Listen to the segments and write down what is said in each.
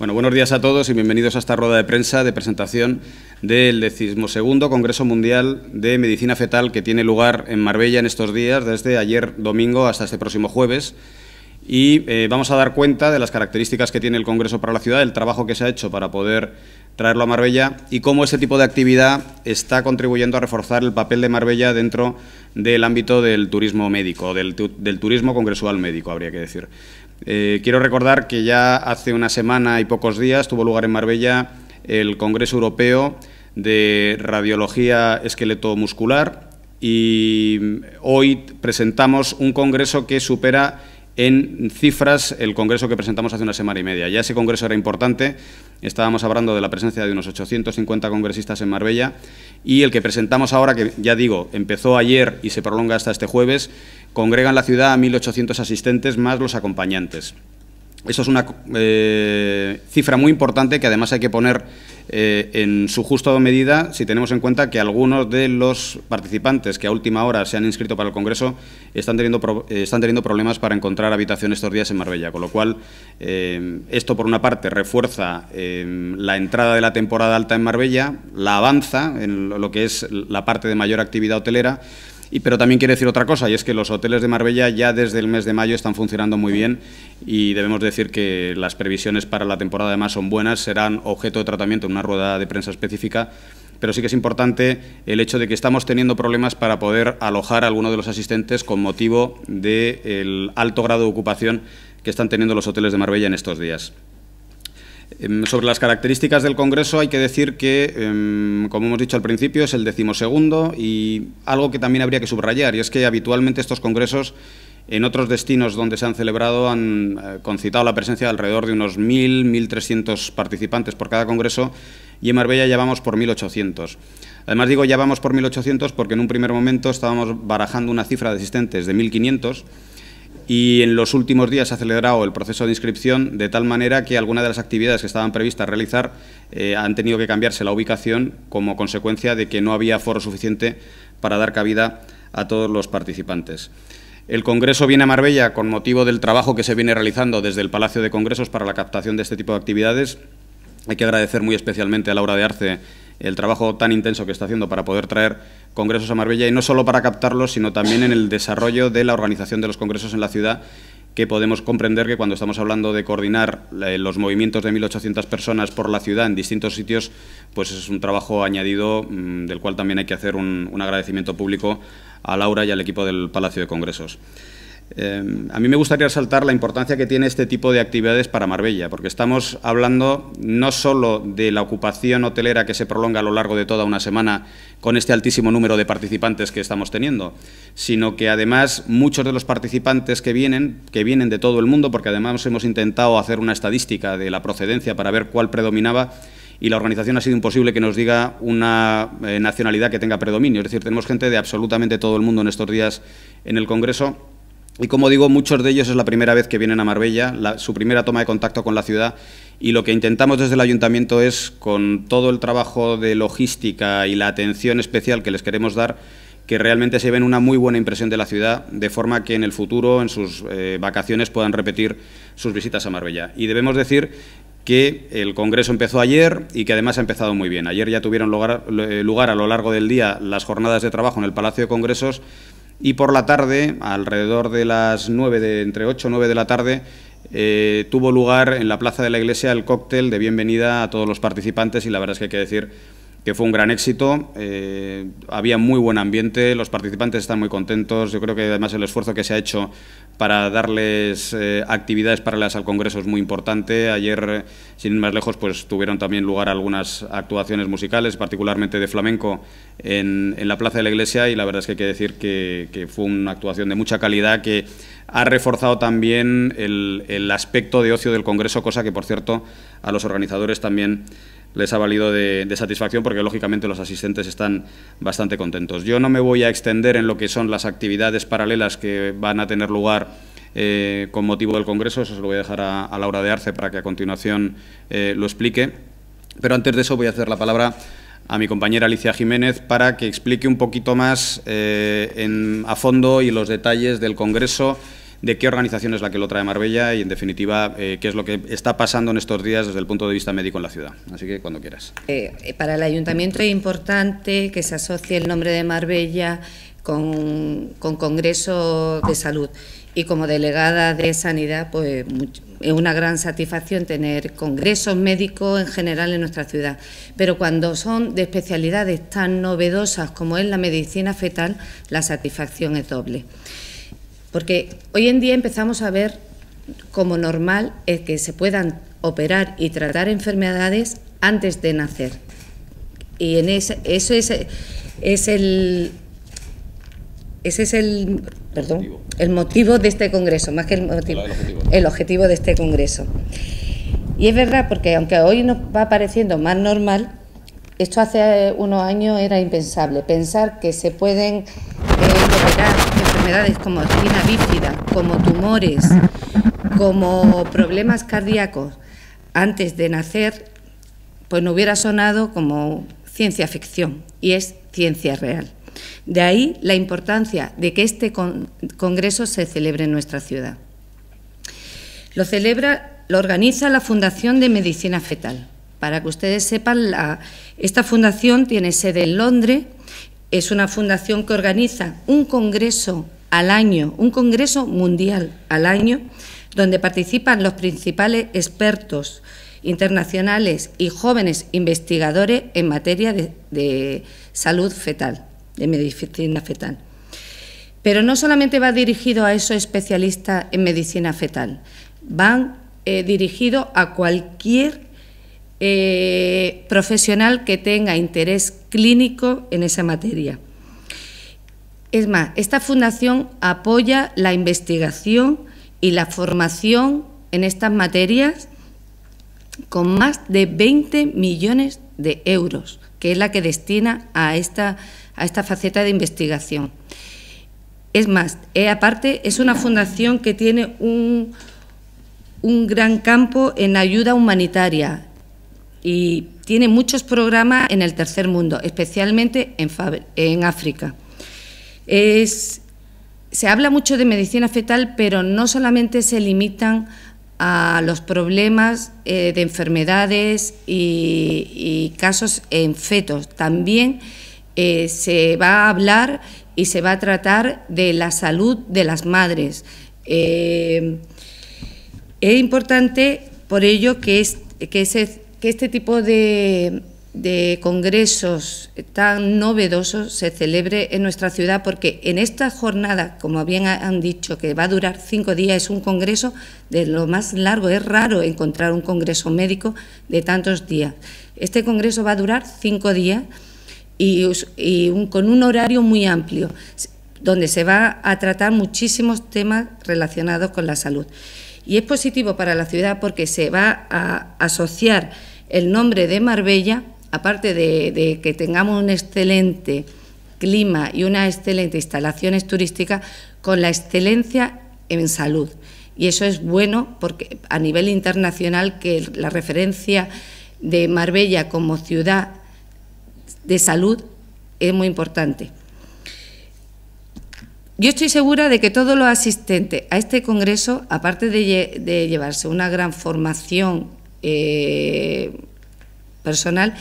Bueno, buenos días a todos y bienvenidos a esta rueda de prensa de presentación del segundo Congreso Mundial de Medicina Fetal que tiene lugar en Marbella en estos días, desde ayer domingo hasta este próximo jueves. Y eh, vamos a dar cuenta de las características que tiene el Congreso para la ciudad, el trabajo que se ha hecho para poder traerlo a Marbella y cómo ese tipo de actividad está contribuyendo a reforzar el papel de Marbella dentro del ámbito del turismo médico, del, del turismo congresual médico, habría que decir. Eh, quiero recordar que ya hace una semana y pocos días tuvo lugar en Marbella el Congreso Europeo de Radiología Esqueleto-Muscular y hoy presentamos un congreso que supera en cifras el congreso que presentamos hace una semana y media. Ya ese congreso era importante, estábamos hablando de la presencia de unos 850 congresistas en Marbella y el que presentamos ahora, que ya digo, empezó ayer y se prolonga hasta este jueves, ...congregan la ciudad a 1.800 asistentes más los acompañantes. Eso es una eh, cifra muy importante que además hay que poner eh, en su justa medida si tenemos en cuenta que algunos de los participantes que a última hora se han inscrito para el Congreso están teniendo, eh, están teniendo problemas para encontrar habitación estos días en Marbella. Con lo cual, esto por una parte refuerza la entrada de la temporada alta en Marbella, la avanza en lo que es la parte de mayor actividad hotelera y, pero también quiere decir otra cosa, y es que los hoteles de Marbella ya desde el mes de mayo están funcionando muy bien y debemos decir que las previsiones para la temporada además son buenas, serán objeto de tratamiento en una rueda de prensa específica pero sí que es importante el hecho de que estamos teniendo problemas para poder alojar a alguno de los asistentes con motivo del alto grado de ocupación que están teniendo los hoteles de Marbella en estos días. Em, sobre las características del Congreso hay que decir que, em, como hemos dicho al principio, es el decimosegundo y algo que también habría que subrayar, y es que habitualmente estos congresos en otros destinos donde se han celebrado han eh, concitado la presencia de alrededor de unos 1.000, 1.300 participantes por cada congreso y en Marbella ya vamos por 1.800. Además digo ya vamos por 1.800 porque en un primer momento estábamos barajando una cifra de asistentes de 1.500 y en los últimos días se ha acelerado el proceso de inscripción de tal manera que algunas de las actividades que estaban previstas realizar eh, han tenido que cambiarse la ubicación como consecuencia de que no había foro suficiente para dar cabida a todos los participantes. El Congreso viene a Marbella con motivo del trabajo que se viene realizando desde el Palacio de Congresos para la captación de este tipo de actividades. Hay que agradecer muy especialmente a Laura de Arce el trabajo tan intenso que está haciendo para poder traer congresos a Marbella y no solo para captarlos, sino también en el desarrollo de la organización de los congresos en la ciudad que podemos comprender que cuando estamos hablando de coordinar eh, los movimientos de 1.800 personas por la ciudad en distintos sitios, pues es un trabajo añadido mm, del cual también hay que hacer un, un agradecimiento público a Laura y al equipo del Palacio de Congresos. Eh, a mí me gustaría resaltar la importancia que tiene este tipo de actividades para Marbella, porque estamos hablando no solo de la ocupación hotelera que se prolonga a lo largo de toda una semana con este altísimo número de participantes que estamos teniendo, sino que además muchos de los participantes que vienen, que vienen de todo el mundo, porque además hemos intentado hacer una estadística de la procedencia para ver cuál predominaba, y la organización ha sido imposible que nos diga una eh, nacionalidad que tenga predominio. Es decir, tenemos gente de absolutamente todo el mundo en estos días en el Congreso y como digo, muchos de ellos es la primera vez que vienen a Marbella, su primera toma de contacto con la ciudad y lo que intentamos desde el ayuntamiento es, con todo el trabajo de logística y la atención especial que les queremos dar, que realmente se ven una muy buena impresión de la ciudad, de forma que en el futuro, en sus eh, vacaciones, puedan repetir sus visitas a Marbella. Y debemos decir que el Congreso empezó ayer y que además ha empezado muy bien. Ayer ya tuvieron lugar eh, a lo largo del día las jornadas de trabajo en el Palacio de Congresos y por la tarde, alrededor de las 9, de, entre 8 y 9 de la tarde, eh, tuvo lugar en la plaza de la iglesia el cóctel de bienvenida a todos los participantes y la verdad es que hay que decir que fue un gran éxito. Eh, había muy buen ambiente, los participantes están muy contentos. Yo creo que además el esfuerzo que se ha hecho para darles eh, actividades paralelas al Congreso es muy importante. Ayer, sin ir más lejos, pues tuvieron también lugar algunas actuaciones musicales, particularmente de flamenco, en, la Plaza de la Iglesia y la verdad es que hay que decir que, fue una actuación de mucha calidad que ha reforzado también el, el aspecto de ocio del Congreso, cosa que, por cierto, a los organizadores también les ha valido de, satisfacción porque lógicamente los asistentes están bastante contentos. Yo no me voy a extender en lo que son las actividades paralelas que van a tener lugar eh, con motivo del Congreso, eso se lo voy a dejar a, Laura de Arce para que a continuación eh, lo explique, pero antes de eso voy a hacer la palabra a mi compañera Alicia Jiménez para que explique un poquito más eh, a fondo y los detalles del Congreso de qué organización es la que lo trae Marbella y, en definitiva, eh, qué es lo que está pasando en estos días desde el punto de vista médico en la ciudad. Así que cuando quieras. Eh, eh, para el ayuntamiento es importante que se asocie el nombre de Marbella con, con Congreso de Salud. Y como delegada de Sanidad, pues es una gran satisfacción tener congresos médicos en general en nuestra ciudad. Pero cuando son de especialidades tan novedosas como es la medicina fetal, la satisfacción es doble. Porque hoy en día empezamos a ver como normal que se puedan operar y tratar enfermedades antes de nacer. Y en ese, eso es, el, ese es el, perdón, el motivo de este Congreso, más que el motivo, el objetivo. de este Congreso. Y es verdad, porque aunque hoy nos va pareciendo más normal, esto hace unos años era impensable. Pensar que se pueden eh, operar como espina bífida, como tumores, como problemas cardíacos antes de nacer, pues no hubiera sonado como ciencia ficción y es ciencia real. De ahí la importancia de que este congreso se celebre en nuestra ciudad. Lo celebra, lo organiza la Fundación de Medicina Fetal. Para que ustedes sepan, esta fundación tiene sede en Londres, es una fundación que organiza un congreso al año, un congreso mundial al año, donde participan los principales expertos internacionales y jóvenes investigadores en materia de, salud fetal, de medicina fetal. Pero no solamente va dirigido a esos especialistas en medicina fetal, van eh, dirigido dirigidos a cualquier eh, profesional que tenga interés clínico en esa materia. Es más, esta fundación apoya la investigación y la formación en estas materias con más de 20 millones de euros, que es la que destina a esta, faceta de investigación. Es más, eh, aparte, es una fundación que tiene un, gran campo en ayuda humanitaria y tiene muchos programas en el tercer mundo, especialmente en África se habla mucho de medicina fetal, pero no solamente se limitan a los problemas eh, de enfermedades y, casos en fetos. También eh, se va a hablar y se va a tratar de la salud de las madres. Eh, es importante por ello que, es, que este tipo de, de congresos tan novedosos se celebre en nuestra ciudad, porque en esta jornada, como bien han dicho, que va a durar cinco días, es un congreso de lo más largo, es raro encontrar un congreso médico de tantos días. Este congreso va a durar cinco días y, con un horario muy amplio, donde se va a tratar muchísimos temas relacionados con la salud. Y es positivo para la ciudad porque se va a asociar el nombre de Marbella aparte de, que tengamos un excelente clima y unas excelentes instalaciones turísticas, con la excelencia en salud. Y eso es bueno porque a nivel internacional que la referencia de Marbella como ciudad de salud es muy importante. Yo estoy segura de que todos los asistentes a este congreso, aparte de, llevarse una gran formación eh, personal,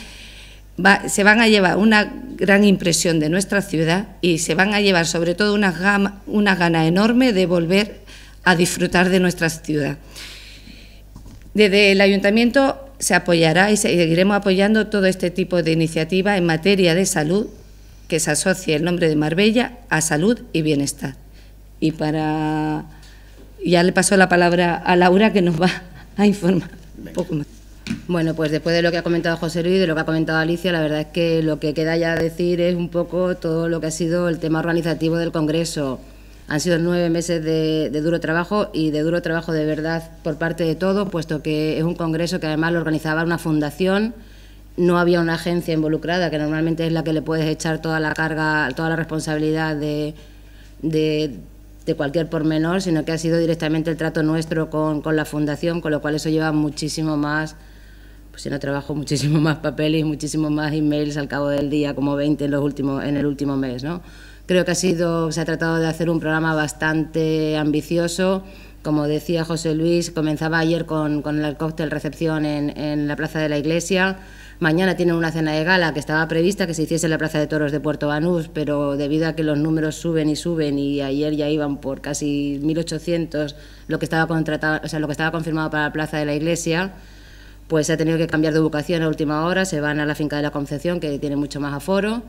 se van a llevar una gran impresión de nuestra ciudad y se van a llevar sobre todo una, una gana enorme de volver a disfrutar de nuestra ciudad. Desde el ayuntamiento se apoyará y seguiremos apoyando todo este tipo de iniciativas en materia de salud que se asocia el nombre de Marbella a salud y bienestar. Y para ya le paso la palabra a Laura que nos va a informar un poco más. Bueno, pues después de lo que ha comentado José Luis y de lo que ha comentado Alicia, la verdad es que lo que queda ya decir es un poco todo lo que ha sido el tema organizativo del Congreso. Han sido nueve meses de, duro trabajo y de duro trabajo de verdad por parte de todos, puesto que es un congreso que además lo organizaba una fundación, no había una agencia involucrada, que normalmente es la que le puedes echar toda la carga, toda la responsabilidad de, cualquier pormenor, sino que ha sido directamente el trato nuestro con, con la fundación, con lo cual eso lleva muchísimo más pues si no trabajo muchísimo más papeles, muchísimo más emails al cabo del día, como 20 en, los últimos, en el último mes. ¿no? Creo que ha sido, se ha tratado de hacer un programa bastante ambicioso. Como decía José Luis, comenzaba ayer con, el cóctel recepción en, la Plaza de la Iglesia. Mañana tienen una cena de gala que estaba prevista que se hiciese en la Plaza de Toros de Puerto Banús, pero debido a que los números suben y suben y ayer ya iban por casi 1.800 lo que estaba contratado, sea, lo que estaba confirmado para la Plaza de la Iglesia, pues ha tenido que cambiar de ubicación a última hora, se van a la finca de la Concepción, que tiene mucho más aforo.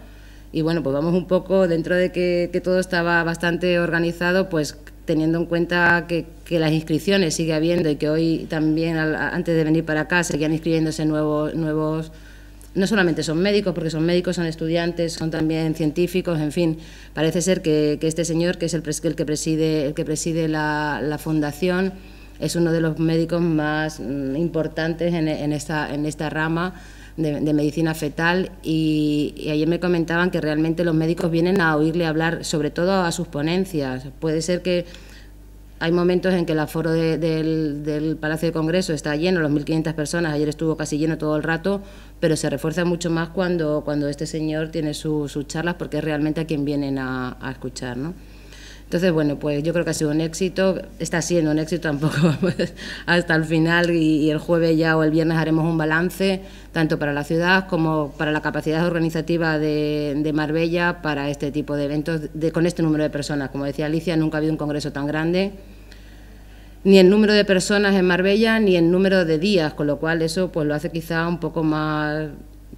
Y bueno, pues vamos un poco, dentro de que, todo estaba bastante organizado, pues teniendo en cuenta que, las inscripciones sigue habiendo y que hoy también, antes de venir para acá, seguían inscribiéndose nuevos, nuevos, no solamente son médicos, porque son médicos, son estudiantes, son también científicos, en fin, parece ser que, este señor, que es el, que preside, el que preside la fundación, es uno de los médicos más mm, importantes en, esta, rama. De, medicina fetal y, ayer me comentaban que realmente los médicos vienen a oírle hablar, sobre todo a sus ponencias. Puede ser que hay momentos en que el aforo del, Palacio de Congreso está lleno, los 1.500 personas, ayer estuvo casi lleno todo el rato, pero se refuerza mucho más cuando, cuando este señor tiene sus charlas porque es realmente a quien vienen a, a escuchar. ¿no? Entonces, bueno, pues yo creo que ha sido un éxito, está siendo un éxito tampoco hasta el final y, el jueves ya o el viernes haremos un balance, tanto para la ciudad como para la capacidad organizativa de, Marbella para este tipo de eventos de, con este número de personas. Como decía Alicia, nunca ha habido un congreso tan grande ni el número de personas en Marbella ni el número de días, con lo cual eso pues lo hace quizá un poco más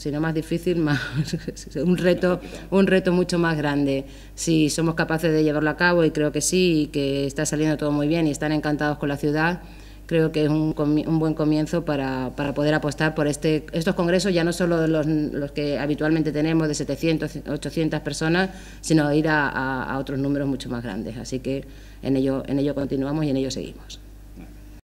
sino más difícil, más un reto, un reto mucho más grande. Si somos capaces de llevarlo a cabo, y creo que sí, y que está saliendo todo muy bien y están encantados con la ciudad, creo que es un, buen comienzo para, para, poder apostar por este, estos congresos, ya no solo los, los, que habitualmente tenemos de 700, 800 personas, sino ir a, a otros números mucho más grandes. Así que en ello, en ello continuamos y en ello seguimos.